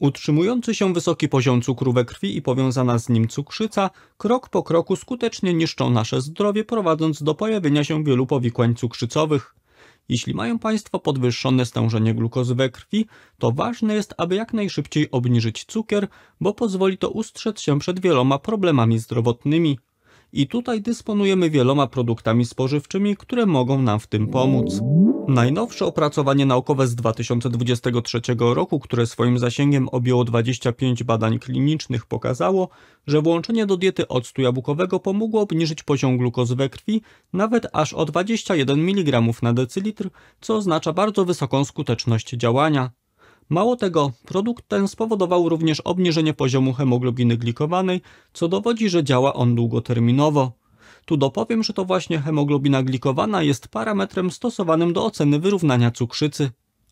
Utrzymujący się wysoki poziom cukru we krwi i powiązana z nim cukrzyca krok po kroku skutecznie niszczą nasze zdrowie, prowadząc do pojawienia się wielu powikłań cukrzycowych. Jeśli mają Państwo podwyższone stężenie glukozy we krwi, to ważne jest, aby jak najszybciej obniżyć cukier, bo pozwoli to ustrzec się przed wieloma problemami zdrowotnymi i tutaj dysponujemy wieloma produktami spożywczymi, które mogą nam w tym pomóc. Najnowsze opracowanie naukowe z 2023 roku, które swoim zasięgiem objęło 25 badań klinicznych, pokazało, że włączenie do diety octu jabłkowego pomogło obniżyć poziom glukozy we krwi nawet aż o 21 mg na decylitr, co oznacza bardzo wysoką skuteczność działania. Mało tego, produkt ten spowodował również obniżenie poziomu hemoglobiny glikowanej, co dowodzi, że działa on długoterminowo. Tu dopowiem, że to właśnie hemoglobina glikowana jest parametrem stosowanym do oceny wyrównania cukrzycy.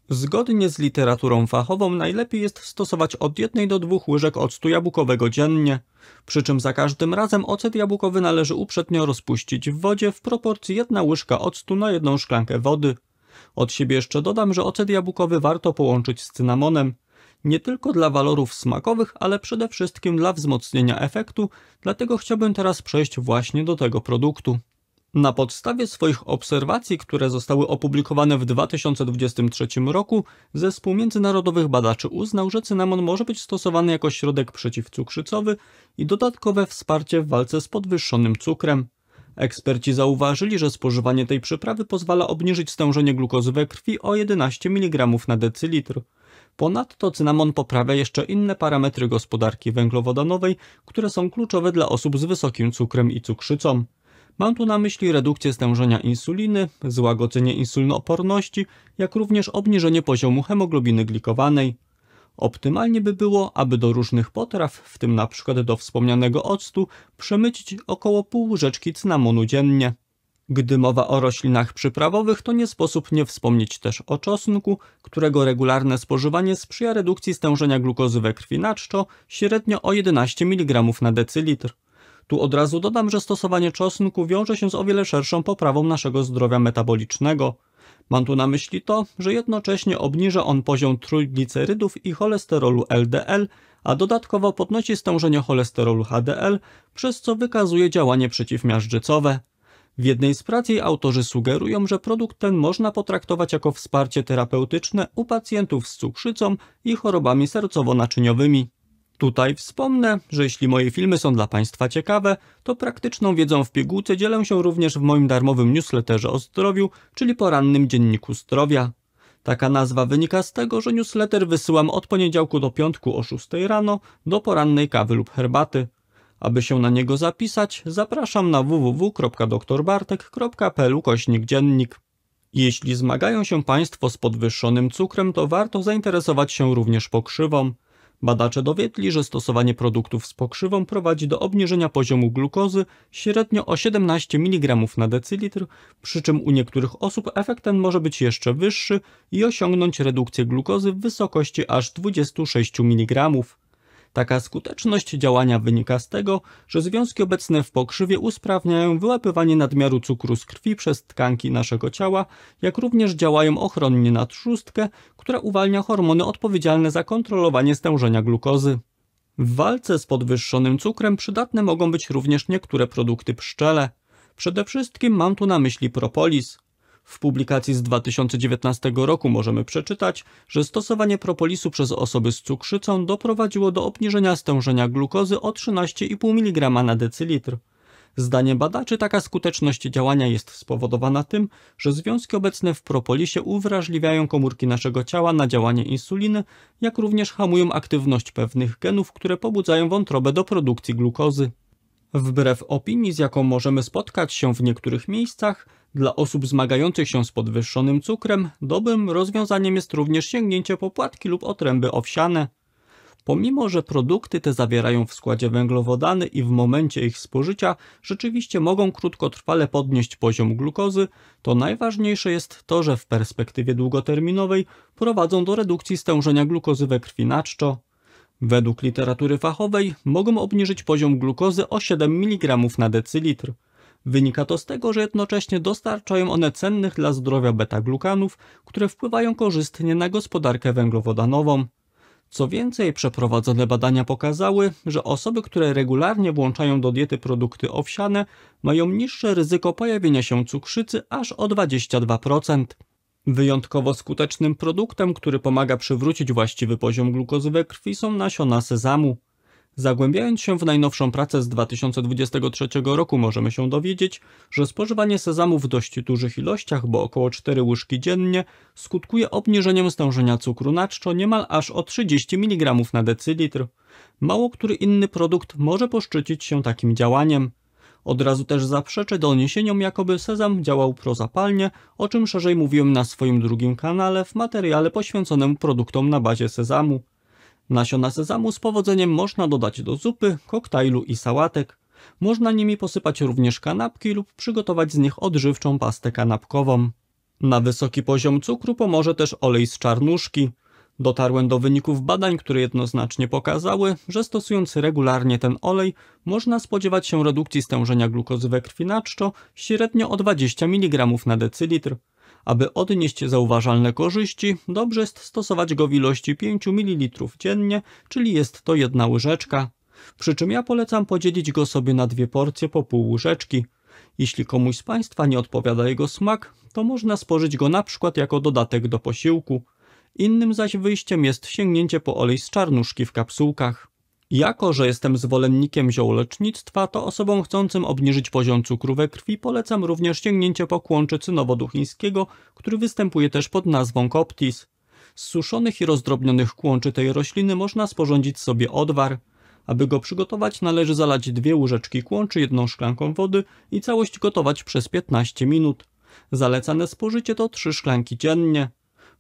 Zgodnie z literaturą fachową najlepiej jest stosować od 1 do 2 łyżek octu jabłkowego dziennie, przy czym za każdym razem ocet jabłkowy należy uprzednio rozpuścić w wodzie w proporcji 1 łyżka octu na 1 szklankę wody. Od siebie jeszcze dodam, że ocet jabłkowy warto połączyć z cynamonem. Nie tylko dla walorów smakowych, ale przede wszystkim dla wzmocnienia efektu, dlatego chciałbym teraz przejść właśnie do tego produktu. Na podstawie swoich obserwacji, które zostały opublikowane w 2023 roku, zespół międzynarodowych badaczy uznał, że cynamon może być stosowany jako środek przeciwcukrzycowy i dodatkowe wsparcie w walce z podwyższonym cukrem. Eksperci zauważyli, że spożywanie tej przyprawy pozwala obniżyć stężenie glukozy we krwi o 11 mg na decylitr. Ponadto cynamon poprawia jeszcze inne parametry gospodarki węglowodanowej, które są kluczowe dla osób z wysokim cukrem i cukrzycą. Mam tu na myśli redukcję stężenia insuliny, złagodzenie insulnooporności, jak również obniżenie poziomu hemoglobiny glikowanej. Optymalnie by było, aby do różnych potraw, w tym na przykład do wspomnianego octu, przemycić około pół łyżeczki cynamonu dziennie. Gdy mowa o roślinach przyprawowych, to nie sposób nie wspomnieć też o czosnku, którego regularne spożywanie sprzyja redukcji stężenia glukozy we krwi na czczo średnio o 11 mg na decylitr. Tu od razu dodam, że stosowanie czosnku wiąże się z o wiele szerszą poprawą naszego zdrowia metabolicznego – Mam tu na myśli to, że jednocześnie obniża on poziom trójglicerydów i cholesterolu LDL, a dodatkowo podnosi stężenie cholesterolu HDL, przez co wykazuje działanie przeciwmiażdżycowe. W jednej z prac jej autorzy sugerują, że produkt ten można potraktować jako wsparcie terapeutyczne u pacjentów z cukrzycą i chorobami sercowo-naczyniowymi. Tutaj wspomnę, że jeśli moje filmy są dla Państwa ciekawe, to praktyczną wiedzą w pigułce dzielę się również w moim darmowym newsletterze o zdrowiu, czyli porannym dzienniku zdrowia. Taka nazwa wynika z tego, że newsletter wysyłam od poniedziałku do piątku o 6 rano do porannej kawy lub herbaty. Aby się na niego zapisać, zapraszam na www.doktorbartek.pl kośnik dziennik. Jeśli zmagają się Państwo z podwyższonym cukrem, to warto zainteresować się również pokrzywą. Badacze dowiedli, że stosowanie produktów z pokrzywą prowadzi do obniżenia poziomu glukozy średnio o 17 mg na decylitr, przy czym u niektórych osób efekt ten może być jeszcze wyższy i osiągnąć redukcję glukozy w wysokości aż 26 mg. Taka skuteczność działania wynika z tego, że związki obecne w pokrzywie usprawniają wyłapywanie nadmiaru cukru z krwi przez tkanki naszego ciała, jak również działają ochronnie na trzustkę, która uwalnia hormony odpowiedzialne za kontrolowanie stężenia glukozy. W walce z podwyższonym cukrem przydatne mogą być również niektóre produkty pszczele. Przede wszystkim mam tu na myśli propolis. W publikacji z 2019 roku możemy przeczytać, że stosowanie propolisu przez osoby z cukrzycą doprowadziło do obniżenia stężenia glukozy o 13,5 mg na decylitr. Zdaniem badaczy taka skuteczność działania jest spowodowana tym, że związki obecne w propolisie uwrażliwiają komórki naszego ciała na działanie insuliny, jak również hamują aktywność pewnych genów, które pobudzają wątrobę do produkcji glukozy. Wbrew opinii, z jaką możemy spotkać się w niektórych miejscach, dla osób zmagających się z podwyższonym cukrem dobrym rozwiązaniem jest również sięgnięcie po płatki lub otręby owsiane. Pomimo, że produkty te zawierają w składzie węglowodany i w momencie ich spożycia rzeczywiście mogą krótkotrwale podnieść poziom glukozy, to najważniejsze jest to, że w perspektywie długoterminowej prowadzą do redukcji stężenia glukozy we krwi na czczo. Według literatury fachowej mogą obniżyć poziom glukozy o 7 mg na decylitr. Wynika to z tego, że jednocześnie dostarczają one cennych dla zdrowia beta-glukanów, które wpływają korzystnie na gospodarkę węglowodanową. Co więcej, przeprowadzone badania pokazały, że osoby, które regularnie włączają do diety produkty owsiane, mają niższe ryzyko pojawienia się cukrzycy aż o 22%. Wyjątkowo skutecznym produktem, który pomaga przywrócić właściwy poziom glukozy we krwi są nasiona sezamu. Zagłębiając się w najnowszą pracę z 2023 roku możemy się dowiedzieć, że spożywanie sezamu w dość dużych ilościach, bo około 4 łyżki dziennie, skutkuje obniżeniem stężenia cukru na czczo niemal aż o 30 mg na decylitr. Mało który inny produkt może poszczycić się takim działaniem. Od razu też zaprzeczę doniesieniom, jakoby sezam działał prozapalnie, o czym szerzej mówiłem na swoim drugim kanale w materiale poświęconemu produktom na bazie sezamu. Nasiona sezamu z powodzeniem można dodać do zupy, koktajlu i sałatek. Można nimi posypać również kanapki lub przygotować z nich odżywczą pastę kanapkową. Na wysoki poziom cukru pomoże też olej z czarnuszki. Dotarłem do wyników badań, które jednoznacznie pokazały, że stosując regularnie ten olej, można spodziewać się redukcji stężenia glukozy we krwi na czczo średnio o 20 mg na decylitr. Aby odnieść zauważalne korzyści, dobrze jest stosować go w ilości 5 ml dziennie, czyli jest to jedna łyżeczka. Przy czym ja polecam podzielić go sobie na dwie porcje po pół łyżeczki. Jeśli komuś z Państwa nie odpowiada jego smak, to można spożyć go na przykład jako dodatek do posiłku. Innym zaś wyjściem jest sięgnięcie po olej z czarnuszki w kapsułkach. Jako, że jestem zwolennikiem ziołolecznictwa, to osobom chcącym obniżyć poziom cukru we krwi polecam również sięgnięcie po kłączy chińskiego, który występuje też pod nazwą koptis. Z suszonych i rozdrobnionych kłączy tej rośliny można sporządzić sobie odwar. Aby go przygotować należy zalać dwie łyżeczki kłączy jedną szklanką wody i całość gotować przez 15 minut. Zalecane spożycie to 3 szklanki dziennie.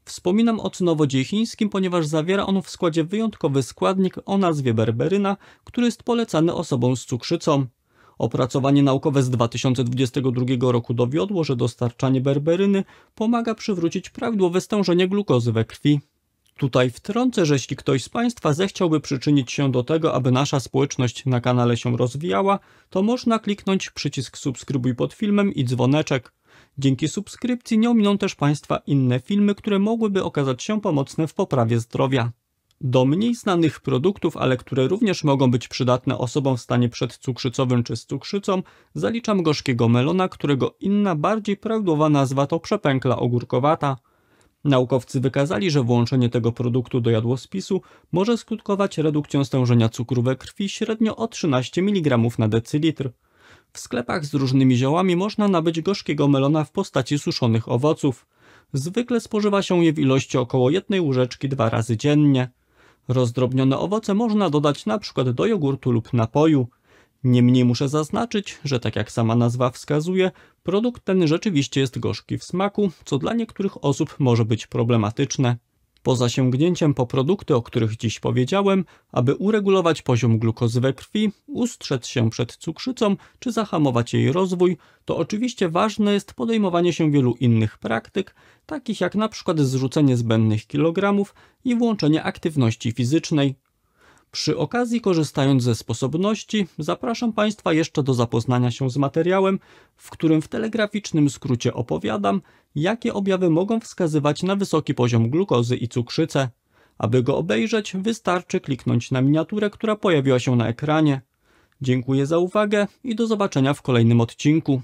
Wspominam o nowodziechińskim, ponieważ zawiera on w składzie wyjątkowy składnik o nazwie berberyna, który jest polecany osobom z cukrzycą. Opracowanie naukowe z 2022 roku dowiodło, że dostarczanie berberyny pomaga przywrócić prawidłowe stężenie glukozy we krwi. Tutaj wtrącę, że jeśli ktoś z Państwa zechciałby przyczynić się do tego, aby nasza społeczność na kanale się rozwijała, to można kliknąć przycisk subskrybuj pod filmem i dzwoneczek. Dzięki subskrypcji nie ominą też Państwa inne filmy, które mogłyby okazać się pomocne w poprawie zdrowia. Do mniej znanych produktów, ale które również mogą być przydatne osobom w stanie przedcukrzycowym czy z cukrzycą, zaliczam gorzkiego melona, którego inna, bardziej prawidłowa nazwa to przepękla ogórkowata. Naukowcy wykazali, że włączenie tego produktu do jadłospisu może skutkować redukcją stężenia cukru we krwi średnio o 13 mg na decylitr. W sklepach z różnymi ziołami można nabyć gorzkiego melona w postaci suszonych owoców. Zwykle spożywa się je w ilości około jednej łyżeczki dwa razy dziennie. Rozdrobnione owoce można dodać np. do jogurtu lub napoju. Niemniej muszę zaznaczyć, że tak jak sama nazwa wskazuje, produkt ten rzeczywiście jest gorzki w smaku, co dla niektórych osób może być problematyczne. Po zasięgnięciu po produkty, o których dziś powiedziałem, aby uregulować poziom glukozy we krwi, ustrzec się przed cukrzycą czy zahamować jej rozwój, to oczywiście ważne jest podejmowanie się wielu innych praktyk, takich jak na przykład zrzucenie zbędnych kilogramów i włączenie aktywności fizycznej, przy okazji, korzystając ze sposobności, zapraszam Państwa jeszcze do zapoznania się z materiałem, w którym w telegraficznym skrócie opowiadam, jakie objawy mogą wskazywać na wysoki poziom glukozy i cukrzycę. Aby go obejrzeć, wystarczy kliknąć na miniaturę, która pojawiła się na ekranie. Dziękuję za uwagę i do zobaczenia w kolejnym odcinku.